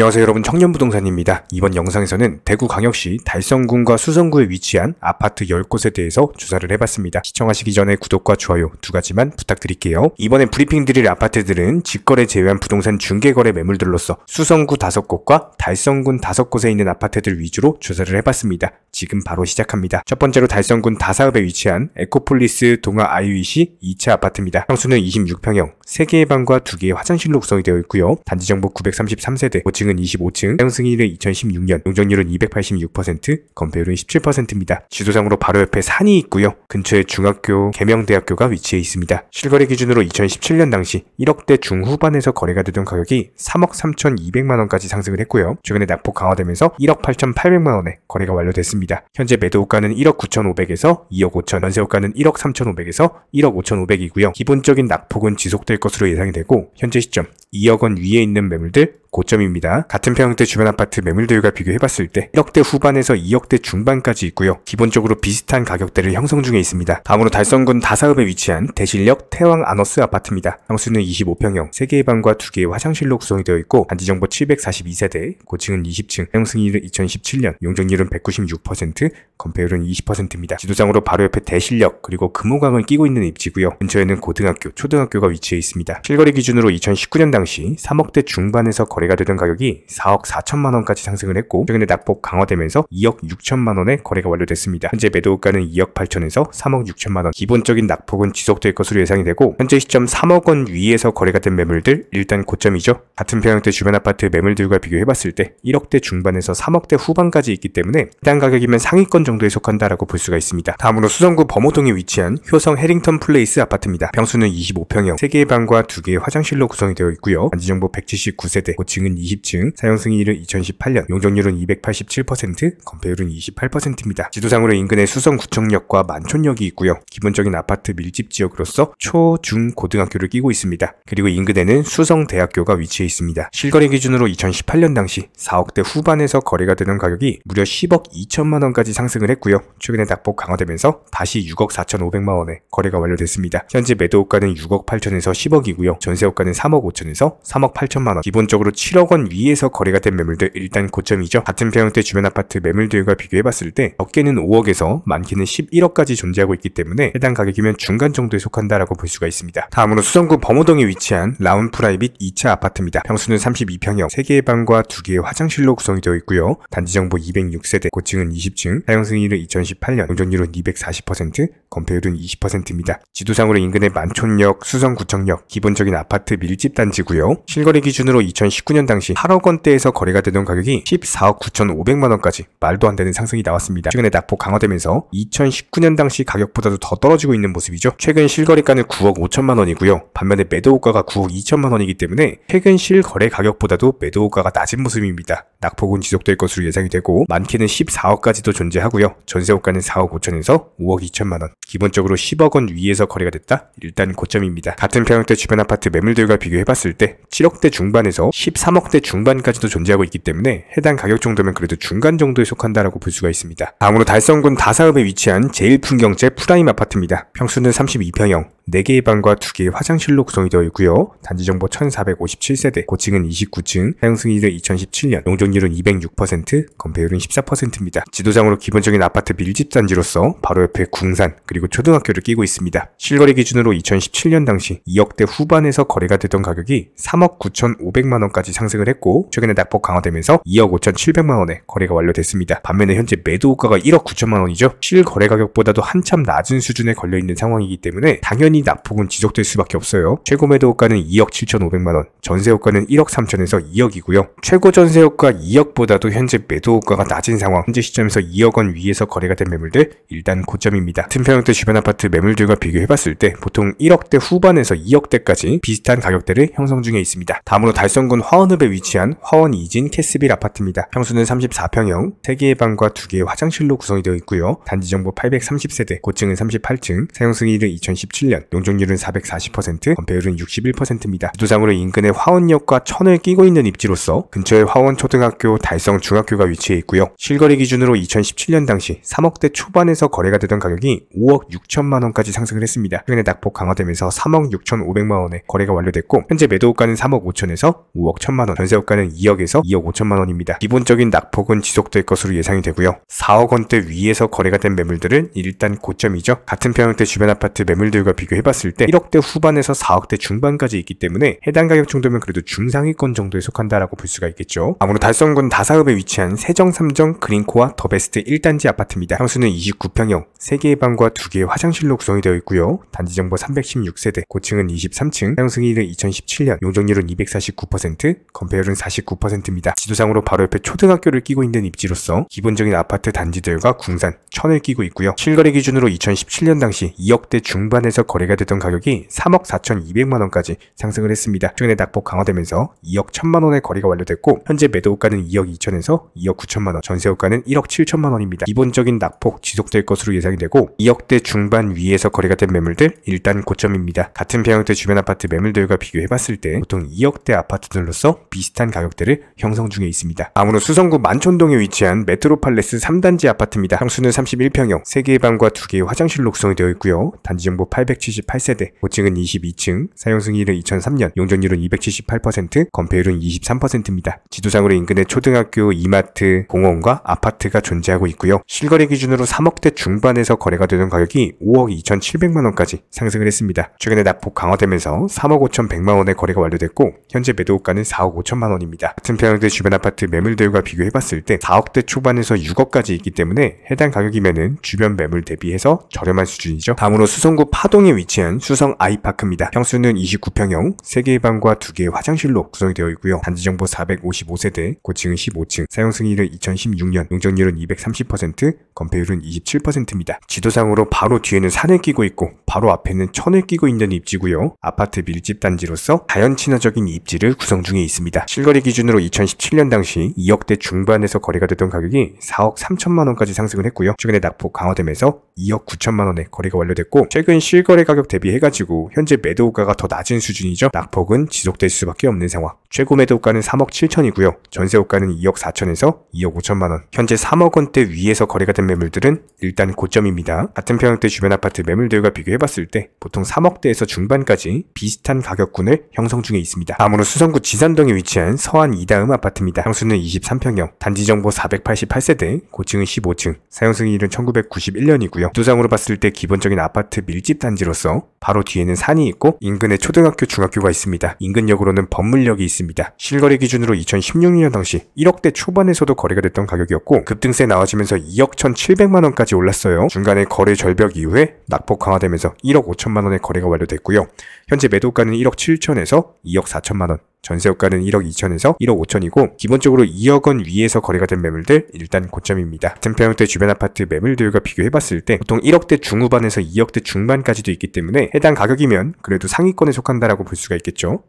안녕하세요 여러분 청년부동산입니다. 이번 영상에서는 대구광역시 달성군과 수성구에 위치한 아파트 10곳에 대해서 조사를 해봤습니다. 시청하시기 전에 구독과 좋아요 두 가지만 부탁드릴게요. 이번에 브리핑 드릴 아파트들은 직거래 제외한 부동산 중개거래 매물들로서 수성구 5곳과 달성군 5곳에 있는 아파트들 위주로 조사를 해봤습니다. 지금 바로 시작합니다. 첫 번째로 달성군 다사읍에 위치한 에코폴리스 동아 아이위시 2차 아파트입니다. 평수는 26평형, 3개의 방과 2개의 화장실로 구성이 되어 있고요. 단지정보 933세대, 고층은 상승은 25층, 사용 승인은 2016년, 용적률은 286%, 건폐율은 17%입니다. 지도상으로 바로 옆에 산이 있고요. 근처에 중학교, 개명대학교가 위치해 있습니다. 실거래 기준으로 2017년 당시 1억대 중후반에서 거래가 되던 가격이 3억 3,200만원까지 상승을 했고요. 최근에 낙폭 강화되면서 1억 8,800만원에 거래가 완료됐습니다. 현재 매도가는 1억 9,500에서 2억 5천, 전세가는 1억 3,500에서 1억 5,500이고요. 기본적인 낙폭은 지속될 것으로 예상이 되고 현재 시점 2억 원 위에 있는 매물들 고점입니다. 같은 평형대 주변 아파트 매물대율과 비교해봤을 때 1억대 후반에서 2억대 중반까지 있고요. 기본적으로 비슷한 가격대를 형성 중에 있습니다. 다음으로 달성군 다사읍에 위치한 대실역 태왕 아너스 아파트입니다. 평수는 25평형, 3개의 방과 2개의 화장실로 구성이 되어 있고 단지정보 742세대, 고층은 20층, 사용 승인은 2017년, 용적률은 196%, 건폐율은 20%입니다. 지도상으로 바로 옆에 대실력 그리고 금호강을 끼고 있는 입지고요. 근처에는 고등학교, 초등학교가 위치해 있습니다. 실거래 기준으로 2019년 당시 3억대 중반에서 거래가 되던 가격이 4억 4천만 원까지 상승을 했고 최근에 낙폭 강화되면서 2억 6천만 원에 거래가 완료됐습니다. 현재 매도가는 2억 8천에서 3억 6천만 원 기본적인 낙폭은 지속될 것으로 예상이 되고 현재 시점 3억 원 위에서 거래가 된 매물들 일단 고점이죠. 같은 평형대 주변 아파트 매물들과 비교해봤을 때 1억대 중반에서 3억대 후반까지 있기 때문에 일단 가격이면 상위권 정도 정도에 속한다라고 볼 수가 있습니다. 다음으로 수성구 범호동에 위치한 효성 해링턴 플레이스 아파트입니다. 평수는 25평형, 3개의 방과 2개의 화장실로 구성이 되어 있고요. 단지정보 179세대, 고층은 20층, 사용승인일은 2018년, 용적률은 287%, 건폐율은 28%입니다. 지도상으로 인근에 수성구청역과 만촌역이 있고요. 기본적인 아파트 밀집 지역으로서 초, 중, 고등학교를 끼고 있습니다. 그리고 인근에는 수성대학교가 위치해 있습니다. 실거래 기준으로 2018년 당시 4억대 후반에서 거래가 되는 가격이 무려 10억 2천만 원까지 상승 상승을 했고요. 최근에 낙폭 강화되면서 다시 6억 4,500만 원에 거래가 완료됐습니다. 현재 매도가는 6억 8천에서 10억이고요. 전세가는 3억 5천에서 3억 8천만 원. 기본적으로 7억 원 위에서 거래가 된 매물들 일단 고점이죠. 같은 평형대 주변 아파트 매물들과 비교해봤을 때 적게는 5억에서 많게는 11억까지 존재하고 있기 때문에 해당 가격이면 중간 정도에 속한다라고 볼 수가 있습니다. 다음으로 수성구 범호동에 위치한 라운 프라이빗 2차 아파트입니다. 평수는 32평형, 3개의 방과 2개의 화장실로 구성이 되어 있고요. 단지 정보 206세대, 고층은 20층, 사용 상승률은 2018년, 동전율은 240%, 건폐율은 20%입니다. 지도상으로 인근의 만촌역, 수성구청역, 기본적인 아파트 밀집 단지고요. 실거래 기준으로 2019년 당시 8억 원대에서 거래가 되던 가격이 14억 9,500만 원까지 말도 안 되는 상승이 나왔습니다. 최근에 낙폭 강화되면서 2019년 당시 가격보다도 더 떨어지고 있는 모습이죠. 최근 실거래가는 9억 5천만 원이고요. 반면에 매도가가 9억 2천만 원이기 때문에 최근 실거래 가격보다도 매도가가 낮은 모습입니다. 낙폭은 지속될 것으로 예상이 되고 많게는 14억까지도 존재하고 하고요. 전세 호가는 4억 5천에서 5억 2천만 원. 기본적으로 10억 원 위에서 거래가 됐다. 일단 고점입니다. 같은 평형대 주변 아파트 매물들과 비교해봤을 때 7억대 중반에서 13억대 중반까지도 존재하고 있기 때문에 해당 가격 정도면 그래도 중간 정도에 속한다라고 볼 수가 있습니다. 다음으로 달성군 다사읍에 위치한 제일풍경제 프라임 아파트입니다. 평수는 32평형, 4개의 방과 2개의 화장실로 구성이 되어 있고요. 단지정보 1457세대, 고층은 29층, 사용승인은 2017년, 용적률은 206%, 건폐율은 14%입니다. 지도상으로 기본적인 아파트 밀집 단지로서 바로 옆에 궁산 그리고 초등학교를 끼고 있습니다. 실거래 기준으로 2017년 당시 2억대 후반에서 거래가 되던 가격이 3억 9,500만 원까지 상승을 했고 최근에 낙폭 강화되면서 2억 5,700만 원에 거래가 완료됐습니다. 반면에 현재 매도 호가가 1억 9 0 0 0만 원이죠. 실거래 가격보다도 한참 낮은 수준에 걸려 있는 상황이기 때문에 당연히 당연히 낙폭은 지속될 수밖에 없어요. 최고 매도가는 2억 7,500만원, 전세효과는 1억 3천에서 2억이고요. 최고 전세효과 2억보다도 현재 매도가가 낮은 상황, 현재 시점에서 2억원 위에서 거래가 된 매물들 일단 고점입니다. 같은 평형대 주변 아파트 매물들과 비교해봤을 때 보통 1억대 후반에서 2억대까지 비슷한 가격대를 형성 중에 있습니다. 다음으로 달성군 화원읍에 위치한 화원 이진 캐스빌 아파트입니다. 평수는 34평형, 3개의 방과 2개의 화장실로 구성이 되어 있고요. 단지정보 830세대, 고층은 38층, 사용승인은 2017년, 보 용적률은 440%, 건폐율은 61%입니다. 지도상으로 인근의 화원역과 천을 끼고 있는 입지로서 근처에 화원초등학교, 달성중학교가 위치해 있고요. 실거래 기준으로 2017년 당시 3억대 초반에서 거래가 되던 가격이 5억 6천만 원까지 상승을 했습니다. 최근에 낙폭 강화되면서 3억 6천5백만 원에 거래가 완료됐고 현재 매도가는 3억 5천에서 5억 1천만 원, 전세가는 2억에서 2억 5천만 원입니다. 기본적인 낙폭은 지속될 것으로 예상이 되고요. 4억 원대 위에서 거래가 된 매물들은 일단 고점이죠. 같은 평형대 주변 아파트 매물들과 비교 비교해봤을 때 1억대 후반에서 4억대 중반까지 있기 때문에 해당 가격 정도면 그래도 중상위권 정도에 속한다라고 볼 수가 있겠죠. 아무로 달성군 다사읍에 위치한 세정 3정 그린코와 더베스트 1단지 아파트입니다. 평수는 29평형, 3개의 방과 2개의 화장실로 구성이 되어 있고요. 단지 정보 316세대, 고층은 23층, 사용승인은 2017년, 용적률은 249%, 건폐율은 49%입니다. 지도상으로 바로 옆에 초등학교를 끼고 있는 입지로서 기본적인 아파트 단지들과 궁산, 천을 끼고 있고요. 실거래 기준으로 2017년 당시 2억대 중반에서 거래 거래가 됐던 가격이 3억 4,200만 원까지 상승을 했습니다. 최근에 낙폭 강화되면서 2억 1천만 원의 거래가 완료됐고 현재 매도가는 2억 2천에서 2억 9천만 원, 전세가는 1억 7천만 원입니다. 기본적인 낙폭 지속될 것으로 예상이 되고 2억대 중반 위에서 거래가 된 매물들 일단 고점입니다. 같은 평형대 주변 아파트 매물들과 비교해봤을 때 보통 2억대 아파트들로서 비슷한 가격대를 형성 중에 있습니다. 아무로 수성구 만촌동에 위치한 메트로팔레스 3단지 아파트입니다. 평수는 31평형, 3개의 방과 2개의 화장실녹성이 되어 있고요. 단지 정보 870 278세대, 고층은 22층, 사용승률은 2003년, 용적률은 278%, 건폐율은 23%입니다. 지도상으로 인근에 초등학교, 이마트, 공원과 아파트가 존재하고 있고요. 실거래 기준으로 3억대 중반에서 거래가 되던 가격이 5억 2,700만 원까지 상승을 했습니다. 최근에 납폭 강화되면서 3억 5,100만 원의 거래가 완료됐고 현재 매도가는 4억 5천만 원입니다. 같은 평양대 주변 아파트 매물대율과 비교해봤을 때 4억대 초반에서 6억까지 있기 때문에 해당 가격이면은 주변 매물 대비해서 저렴한 수준이죠. 다음으로 수성구 파동의 위치한 수성 아이파크입니다. 평수는 29평형, 3개의 방과 2개의 화장실로 구성이 되어 있고요. 단지정보 455세대, 고층은 15층, 사용 승인은 2016년, 용적률은 230%, 건폐율은 27%입니다. 지도상으로 바로 뒤에는 산을 끼고 있고 바로 앞에는 천을 끼고 있는 입지고요. 아파트 밀집 단지로서 자연 친화적인 입지를 구성 중에 있습니다. 실거래 기준으로 2017년 당시 2억대 중반에서 거래가 되던 가격이 4억 3천만 원까지 상승을 했고요. 최근에 낙폭 강화됨에서 2억 9천만 원에 거래가 완료됐고 최근 실거래가 가격 대비해가지고 현재 매도가가 더 낮은 수준이죠. 낙폭은 지속될 수밖에 없는 상황. 최고 매도가는 3억 7천이고요. 전세호가는 2억 4천에서 2억 5천만 원. 현재 3억 원대 위에서 거래가 된 매물들은 일단 고점입니다. 같은 평형대 주변 아파트 매물들과 비교해봤을 때 보통 3억대에서 중반까지 비슷한 가격군을 형성 중에 있습니다. 다음으로 수성구 지산동에 위치한 서안 이다음 아파트입니다. 평수는 23평형, 단지정보 488세대, 고층은 15층, 사용승일은 1991년이고요. 두상으로 봤을 때 기본적인 아파트 밀집 단지로서 있어서 바로 뒤에는 산이 있고 인근에 초등학교, 중학교가 있습니다. 인근역으로는 법물역이 있습니다. 실거래 기준으로 2016년 당시 1억대 초반에서도 거래가 됐던 가격이었고 급등세 나와지면서 2억 1,700만 원까지 올랐어요. 중간에 거래 절벽 이후에 낙폭 강화되면서 1억 5천만 원의 거래가 완료됐고요. 현재 매도가는 1억 7천에서 2억 4천만 원, 전세효과는 1억 2천에서 1억 5천이고 기본적으로 2억 원 위에서 거래가 된 매물들 일단 고점입니다. 같은 평형대 주변 아파트 매물들과 비교해봤을 때 보통 1억대 중후반에서 2억대 중반까지도 있기 때문에 해당 가격이면 그래도 상위권에 속한다라고 볼 수가 있겠죠.